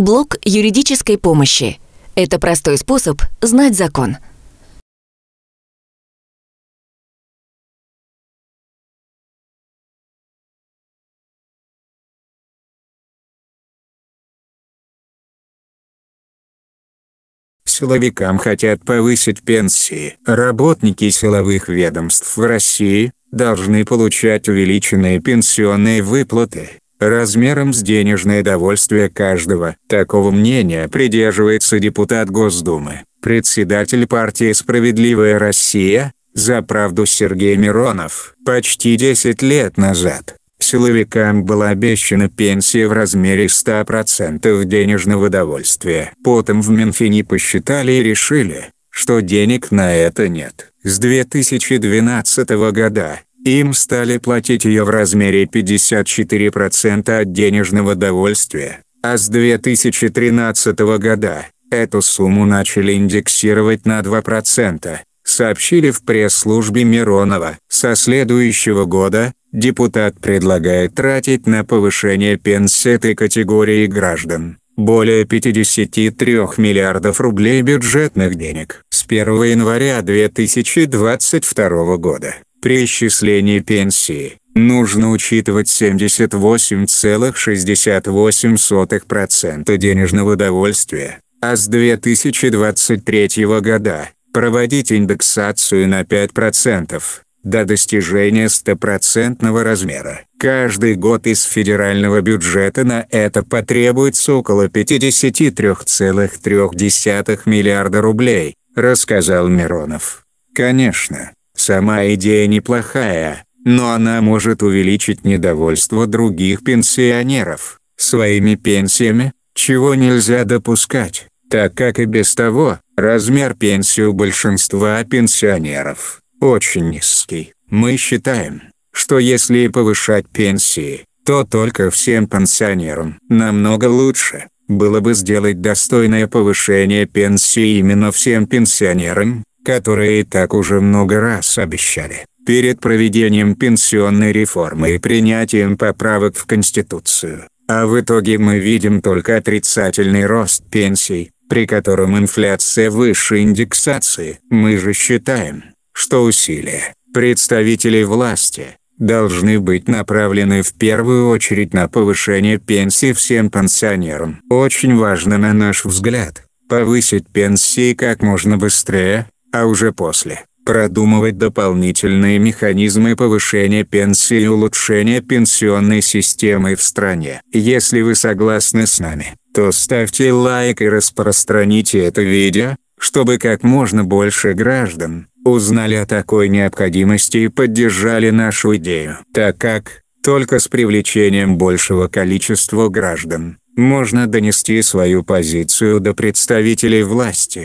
Блок юридической помощи. Это простой способ знать закон. Силовикам хотят повысить пенсии. Работники силовых ведомств в России должны получать увеличенные пенсионные выплаты размером с денежное довольствие каждого. Такого мнения придерживается депутат Госдумы, председатель партии «Справедливая Россия», за правду Сергей Миронов. Почти 10 лет назад силовикам была обещана пенсия в размере 100% денежного довольствия. Потом в Минфине посчитали и решили, что денег на это нет. С 2012 года им стали платить ее в размере 54% от денежного довольствия, а с 2013 года эту сумму начали индексировать на 2%, сообщили в пресс-службе Миронова. Со следующего года депутат предлагает тратить на повышение пенсии этой категории граждан более 53 миллиардов рублей бюджетных денег с 1 января 2022 года. При исчислении пенсии нужно учитывать 78,68% денежного довольствия, а с 2023 года проводить индексацию на 5% до достижения стопроцентного размера. Каждый год из федерального бюджета на это потребуется около 53,3 миллиарда рублей, рассказал Миронов. Конечно, Сама идея неплохая, но она может увеличить недовольство других пенсионеров своими пенсиями, чего нельзя допускать, так как и без того, размер пенсии у большинства пенсионеров очень низкий. Мы считаем, что если повышать пенсии, то только всем пенсионерам. Намного лучше было бы сделать достойное повышение пенсии именно всем пенсионерам, которые так уже много раз обещали. Перед проведением пенсионной реформы и принятием поправок в Конституцию. А в итоге мы видим только отрицательный рост пенсий, при котором инфляция выше индексации. Мы же считаем, что усилия представителей власти должны быть направлены в первую очередь на повышение пенсии всем пенсионерам. Очень важно, на наш взгляд, повысить пенсии как можно быстрее, а уже после продумывать дополнительные механизмы повышения пенсии и улучшения пенсионной системы в стране. Если вы согласны с нами, то ставьте лайк и распространите это видео, чтобы как можно больше граждан узнали о такой необходимости и поддержали нашу идею. Так как, только с привлечением большего количества граждан, можно донести свою позицию до представителей власти.